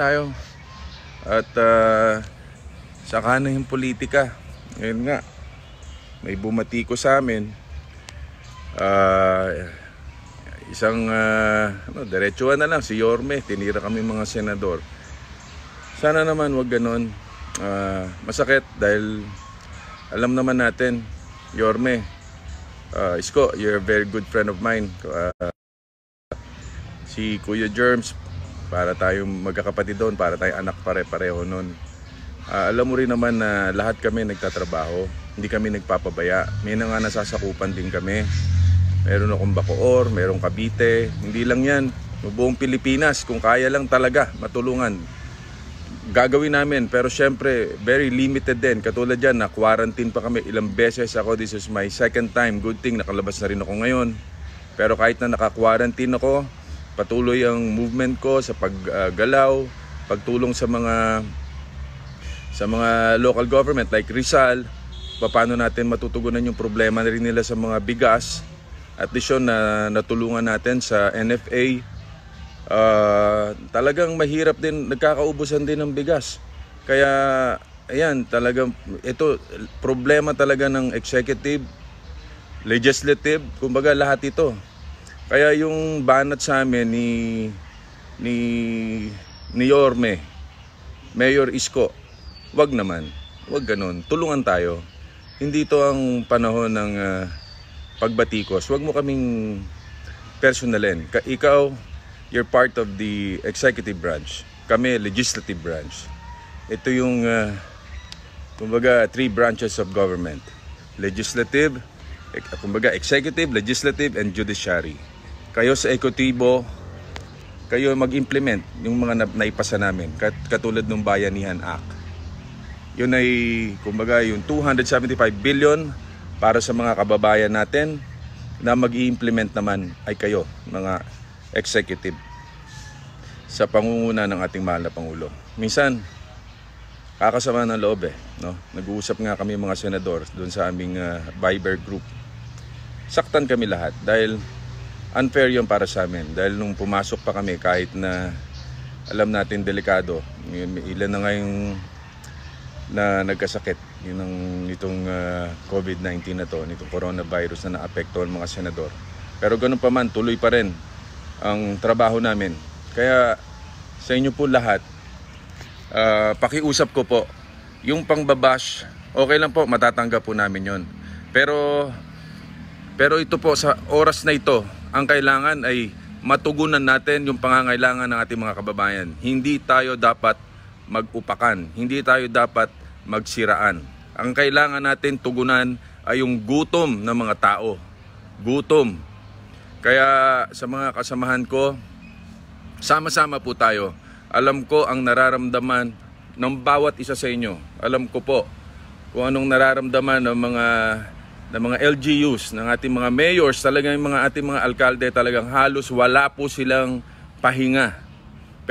tayo at uh, ah, saka na yung politika ngayon nga may bumati ko sa amin uh, isang uh, ano, diretsuhan na lang si Yorme tinira kami mga senador sana naman wag ganon uh, masakit dahil alam naman natin Yorme uh, Isko you're a very good friend of mine uh, si Kuya Germs para tayong magkakapatid doon, para tayong anak pare-pareho noon. Uh, ah, alam mo rin naman na lahat kami nagtatrabaho, hindi kami nagpapabaya. May na nga nasasakupan din kami. Meron akong Bacoor, meron Cavite, hindi lang yan. Buong Pilipinas, kung kaya lang talaga matulungan. Gagawin namin, pero syempre, very limited din. Katulad dyan, na-quarantine pa kami. Ilang beses ako, this is my second time. Good thing, nakalabas na rin ako ngayon. Pero kahit na naka-quarantine ako, patuloy ang movement ko sa paggalaw, uh, pagtulong sa mga sa mga local government like Rizal, paano natin matutugunan yung problema rin nila sa mga bigas. At least yun, na, natulungan natin sa NFA. Uh, ah, talagang mahirap din, nagkakaubusan din ng bigas. Kaya, ayan, talagang, ito, problema talaga ng executive, legislative, kumbaga lahat ito. Kaya yung banat sa amin ni ni ni Yorme, Mayor Isko, wag naman. Wag ganun. Tulungan tayo. Hindi to ang panahon ng uh, pagbatikos. Wag mo kaming personalin. Ka ikaw, you're part of the executive branch. Kami, legislative branch. Ito yung, uh, kumbaga, three branches of government. Legislative, kumbaga, executive, legislative, and judiciary kayo sa ekotibo, kayo mag-implement yung mga na- naipasa namin, kat- katulad ng Bayanihan Act. Yun ay, kumbaga, yung 275 billion para sa mga kababayan natin na mag implement naman ay kayo, mga executive sa pangunguna ng ating mahal na Pangulo. Minsan, kakasama ng loob eh. No? Nag-uusap nga kami mga senador doon sa aming uh, Viber group. Saktan kami lahat dahil unfair yon para sa amin dahil nung pumasok pa kami kahit na alam natin delikado may ilan na ngayong na nagkasakit yun ang nitong uh, ah, COVID-19 na to nitong coronavirus na naapekto ang mga senador pero ganun pa man tuloy pa rin ang trabaho namin kaya sa inyo po lahat uh, pakiusap ko po yung pangbabash okay lang po matatanggap po namin yon pero pero ito po sa oras na ito ang kailangan ay matugunan natin yung pangangailangan ng ating mga kababayan. Hindi tayo dapat magupakan. Hindi tayo dapat magsiraan. Ang kailangan natin tugunan ay yung gutom ng mga tao. Gutom. Kaya sa mga kasamahan ko, sama-sama po tayo. Alam ko ang nararamdaman ng bawat isa sa inyo. Alam ko po kung anong nararamdaman ng mga ng mga LGUs, ng ating mga mayors, talagang yung mga ating mga alkalde talagang halos wala po silang pahinga.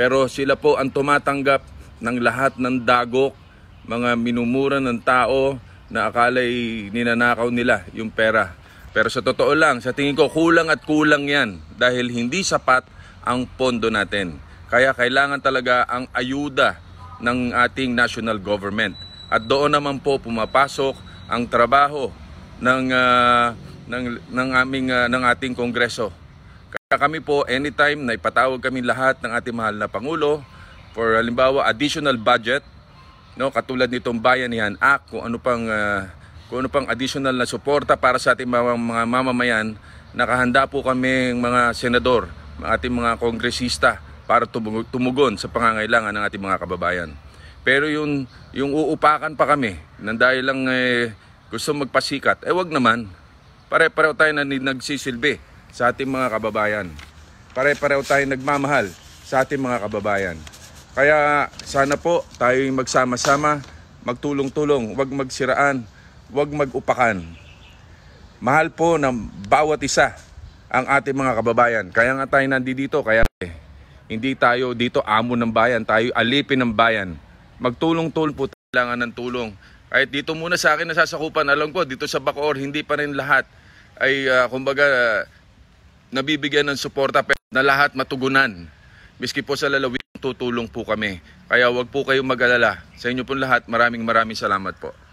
Pero sila po ang tumatanggap ng lahat ng dagok, mga minumura ng tao na akala'y ninanakaw nila yung pera. Pero sa totoo lang, sa tingin ko kulang at kulang yan dahil hindi sapat ang pondo natin. Kaya kailangan talaga ang ayuda ng ating national government. At doon naman po pumapasok ang trabaho ng uh, ng ng aming uh, ng ating kongreso. Kaya kami po anytime na ipatawag kami lahat ng ating mahal na pangulo for halimbawa additional budget no katulad nitong Bayanihan Act kung ano pang uh, kung ano pang additional na suporta para sa ating mga, mga mamamayan nakahanda po kami mga senador ating mga kongresista para tumugon sa pangangailangan ng ating mga kababayan pero yung yung uupakan pa kami nang dahil lang eh, gusto magpasikat, eh wag naman. Pare-pareho tayo na nagsisilbi sa ating mga kababayan. Pare-pareho tayo nagmamahal sa ating mga kababayan. Kaya sana po tayo'y magsama-sama, magtulong-tulong, wag magsiraan, wag magupakan. Mahal po ng bawat isa ang ating mga kababayan. Kaya nga tayo nandito, kaya eh, hindi tayo dito amo ng bayan, tayo alipin ng bayan. Magtulong-tulong po kailangan ng tulong Right, dito muna sa akin nasasakupan. Alam ko, dito sa Bacoor, hindi pa rin lahat ay uh, kumbaga uh, nabibigyan ng suporta na lahat matugunan. Miski po sa lalawigan, tutulong po kami. Kaya wag po kayong mag-alala. Sa inyo po lahat, maraming maraming salamat po.